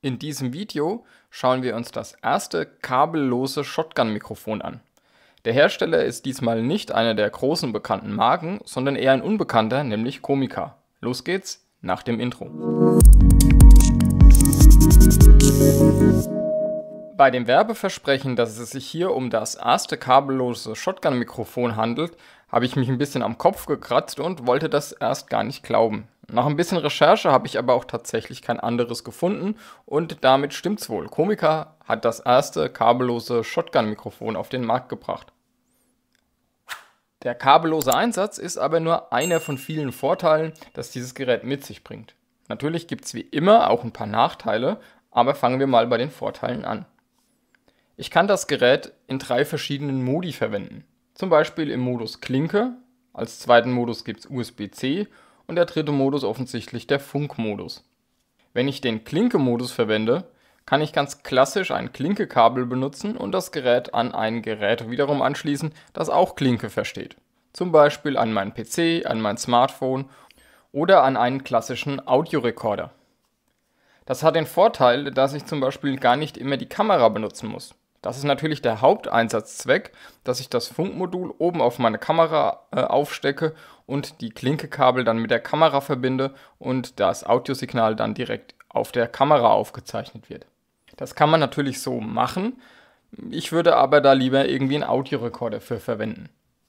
In diesem Video schauen wir uns das erste kabellose Shotgun-Mikrofon an. Der Hersteller ist diesmal nicht einer der großen bekannten Marken, sondern eher ein unbekannter, nämlich Komica. Los geht's nach dem Intro. Bei dem Werbeversprechen, dass es sich hier um das erste kabellose Shotgun-Mikrofon handelt, habe ich mich ein bisschen am Kopf gekratzt und wollte das erst gar nicht glauben. Nach ein bisschen Recherche habe ich aber auch tatsächlich kein anderes gefunden und damit stimmt's wohl. Komiker hat das erste kabellose Shotgun-Mikrofon auf den Markt gebracht. Der kabellose Einsatz ist aber nur einer von vielen Vorteilen, das dieses Gerät mit sich bringt. Natürlich gibt es wie immer auch ein paar Nachteile, aber fangen wir mal bei den Vorteilen an. Ich kann das Gerät in drei verschiedenen Modi verwenden. Zum Beispiel im Modus Klinke, als zweiten Modus gibt es USB-C und der dritte Modus offensichtlich der Funkmodus. Wenn ich den Klinke-Modus verwende, kann ich ganz klassisch ein Klinke-Kabel benutzen und das Gerät an ein Gerät wiederum anschließen, das auch Klinke versteht. Zum Beispiel an meinen PC, an mein Smartphone oder an einen klassischen Audiorekorder. Das hat den Vorteil, dass ich zum Beispiel gar nicht immer die Kamera benutzen muss. Das ist natürlich der Haupteinsatzzweck, dass ich das Funkmodul oben auf meine Kamera äh, aufstecke und die Klinkekabel dann mit der Kamera verbinde und das Audiosignal dann direkt auf der Kamera aufgezeichnet wird. Das kann man natürlich so machen, ich würde aber da lieber irgendwie einen Audiorekorder für verwenden.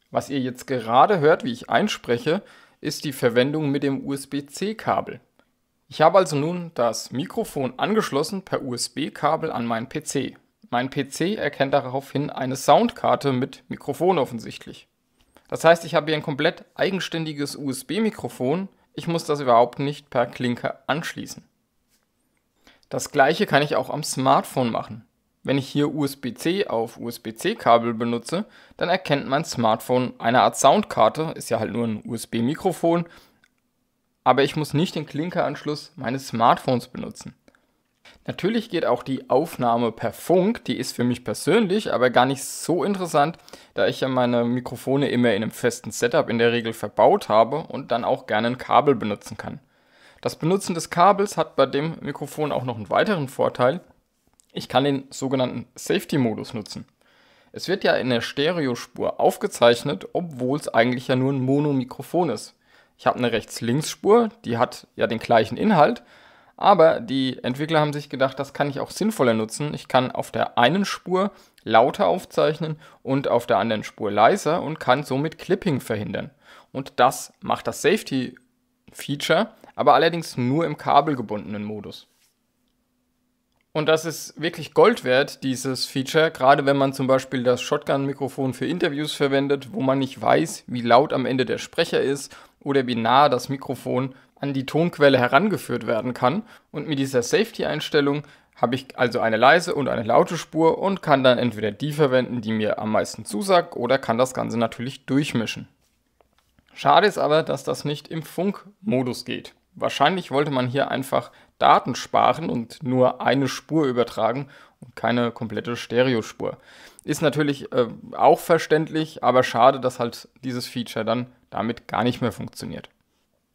Was ihr jetzt gerade hört, wie ich einspreche, ist die Verwendung mit dem USB-C-Kabel. Ich habe also nun das Mikrofon angeschlossen per USB-Kabel an meinen PC. Mein PC erkennt daraufhin eine Soundkarte mit Mikrofon offensichtlich. Das heißt, ich habe hier ein komplett eigenständiges USB-Mikrofon. Ich muss das überhaupt nicht per Klinke anschließen. Das gleiche kann ich auch am Smartphone machen. Wenn ich hier USB-C auf USB-C-Kabel benutze, dann erkennt mein Smartphone eine Art Soundkarte, ist ja halt nur ein USB-Mikrofon, aber ich muss nicht den Klinkeranschluss meines Smartphones benutzen. Natürlich geht auch die Aufnahme per Funk, die ist für mich persönlich aber gar nicht so interessant, da ich ja meine Mikrofone immer in einem festen Setup in der Regel verbaut habe und dann auch gerne ein Kabel benutzen kann. Das Benutzen des Kabels hat bei dem Mikrofon auch noch einen weiteren Vorteil. Ich kann den sogenannten Safety-Modus nutzen. Es wird ja in der Stereospur aufgezeichnet, obwohl es eigentlich ja nur ein Monomikrofon ist. Ich habe eine Rechts-Links-Spur, die hat ja den gleichen Inhalt, aber die Entwickler haben sich gedacht, das kann ich auch sinnvoller nutzen. Ich kann auf der einen Spur lauter aufzeichnen und auf der anderen Spur leiser und kann somit Clipping verhindern. Und das macht das Safety-Feature, aber allerdings nur im kabelgebundenen Modus. Und das ist wirklich Gold wert, dieses Feature, gerade wenn man zum Beispiel das Shotgun-Mikrofon für Interviews verwendet, wo man nicht weiß, wie laut am Ende der Sprecher ist oder wie nah das Mikrofon an die Tonquelle herangeführt werden kann. Und mit dieser Safety-Einstellung habe ich also eine leise und eine laute Spur und kann dann entweder die verwenden, die mir am meisten zusagt, oder kann das Ganze natürlich durchmischen. Schade ist aber, dass das nicht im Funkmodus geht. Wahrscheinlich wollte man hier einfach Daten sparen und nur eine Spur übertragen und keine komplette Stereospur. Ist natürlich äh, auch verständlich, aber schade, dass halt dieses Feature dann damit gar nicht mehr funktioniert.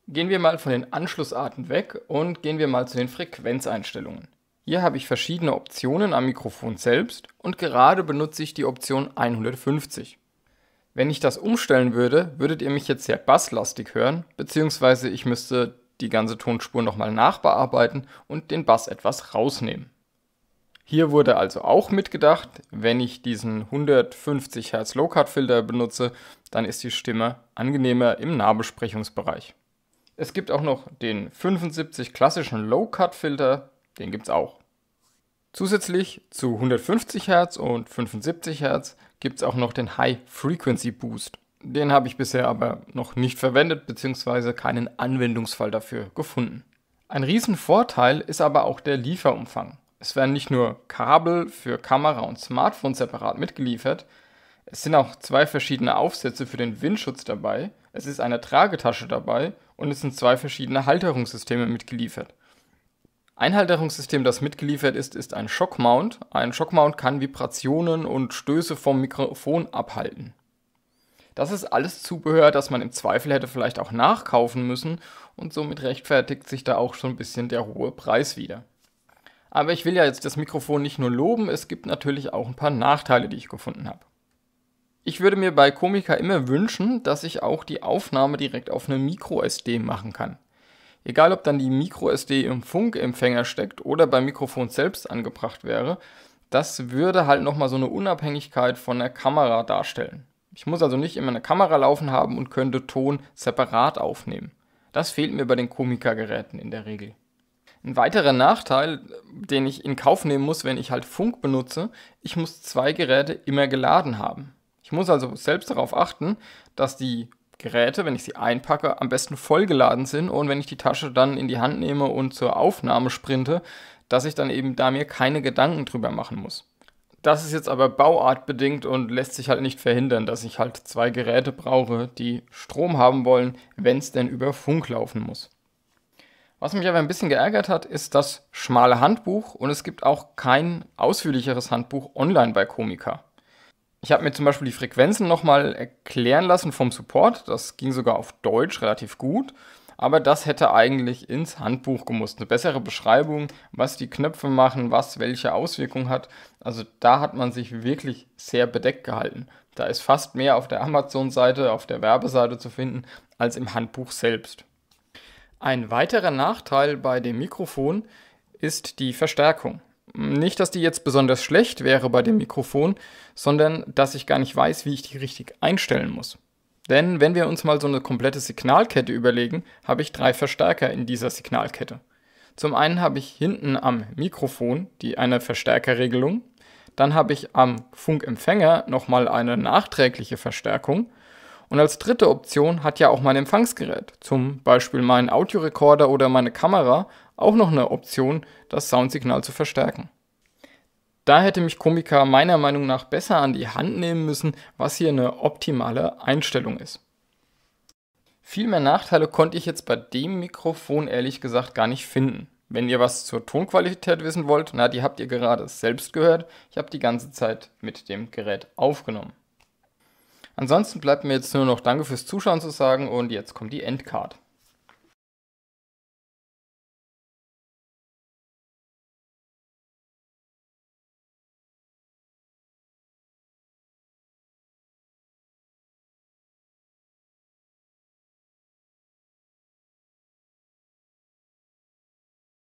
Gehen wir mal von den Anschlussarten weg und gehen wir mal zu den Frequenzeinstellungen. Hier habe ich verschiedene Optionen am Mikrofon selbst und gerade benutze ich die Option 150. Wenn ich das umstellen würde, würdet ihr mich jetzt sehr basslastig hören, beziehungsweise ich müsste die ganze Tonspur nochmal nachbearbeiten und den Bass etwas rausnehmen. Hier wurde also auch mitgedacht, wenn ich diesen 150 Hz Low-Cut Filter benutze, dann ist die Stimme angenehmer im Nahbesprechungsbereich. Es gibt auch noch den 75 klassischen Low-Cut Filter, den gibt es auch. Zusätzlich zu 150 Hz und 75 Hz gibt es auch noch den High Frequency Boost. Den habe ich bisher aber noch nicht verwendet bzw. keinen Anwendungsfall dafür gefunden. Ein Riesenvorteil ist aber auch der Lieferumfang. Es werden nicht nur Kabel für Kamera und Smartphone separat mitgeliefert, es sind auch zwei verschiedene Aufsätze für den Windschutz dabei, es ist eine Tragetasche dabei und es sind zwei verschiedene Halterungssysteme mitgeliefert. Ein Halterungssystem, das mitgeliefert ist, ist ein Shockmount. Ein Shockmount kann Vibrationen und Stöße vom Mikrofon abhalten. Das ist alles Zubehör, das man im Zweifel hätte vielleicht auch nachkaufen müssen und somit rechtfertigt sich da auch schon ein bisschen der hohe Preis wieder. Aber ich will ja jetzt das Mikrofon nicht nur loben, es gibt natürlich auch ein paar Nachteile, die ich gefunden habe. Ich würde mir bei Komica immer wünschen, dass ich auch die Aufnahme direkt auf eine MicroSD machen kann. Egal ob dann die MicroSD im Funkempfänger steckt oder beim Mikrofon selbst angebracht wäre, das würde halt nochmal so eine Unabhängigkeit von der Kamera darstellen. Ich muss also nicht immer eine Kamera laufen haben und könnte Ton separat aufnehmen. Das fehlt mir bei den Komika-Geräten in der Regel. Ein weiterer Nachteil, den ich in Kauf nehmen muss, wenn ich halt Funk benutze, ich muss zwei Geräte immer geladen haben. Ich muss also selbst darauf achten, dass die Geräte, wenn ich sie einpacke, am besten vollgeladen sind und wenn ich die Tasche dann in die Hand nehme und zur Aufnahme sprinte, dass ich dann eben da mir keine Gedanken drüber machen muss. Das ist jetzt aber bauartbedingt und lässt sich halt nicht verhindern, dass ich halt zwei Geräte brauche, die Strom haben wollen, wenn es denn über Funk laufen muss. Was mich aber ein bisschen geärgert hat, ist das schmale Handbuch und es gibt auch kein ausführlicheres Handbuch online bei Komiker. Ich habe mir zum Beispiel die Frequenzen nochmal erklären lassen vom Support, das ging sogar auf Deutsch relativ gut, aber das hätte eigentlich ins Handbuch gemusst. Eine bessere Beschreibung, was die Knöpfe machen, was welche Auswirkung hat. Also da hat man sich wirklich sehr bedeckt gehalten. Da ist fast mehr auf der Amazon-Seite, auf der Werbeseite zu finden, als im Handbuch selbst. Ein weiterer Nachteil bei dem Mikrofon ist die Verstärkung. Nicht, dass die jetzt besonders schlecht wäre bei dem Mikrofon, sondern dass ich gar nicht weiß, wie ich die richtig einstellen muss. Denn wenn wir uns mal so eine komplette Signalkette überlegen, habe ich drei Verstärker in dieser Signalkette. Zum einen habe ich hinten am Mikrofon die eine Verstärkerregelung, dann habe ich am Funkempfänger nochmal eine nachträgliche Verstärkung und als dritte Option hat ja auch mein Empfangsgerät, zum Beispiel mein Audiorekorder oder meine Kamera, auch noch eine Option, das Soundsignal zu verstärken. Da hätte mich Komika meiner Meinung nach besser an die Hand nehmen müssen, was hier eine optimale Einstellung ist. Viel mehr Nachteile konnte ich jetzt bei dem Mikrofon ehrlich gesagt gar nicht finden. Wenn ihr was zur Tonqualität wissen wollt, na, die habt ihr gerade selbst gehört. Ich habe die ganze Zeit mit dem Gerät aufgenommen. Ansonsten bleibt mir jetzt nur noch Danke fürs Zuschauen zu sagen und jetzt kommt die Endcard.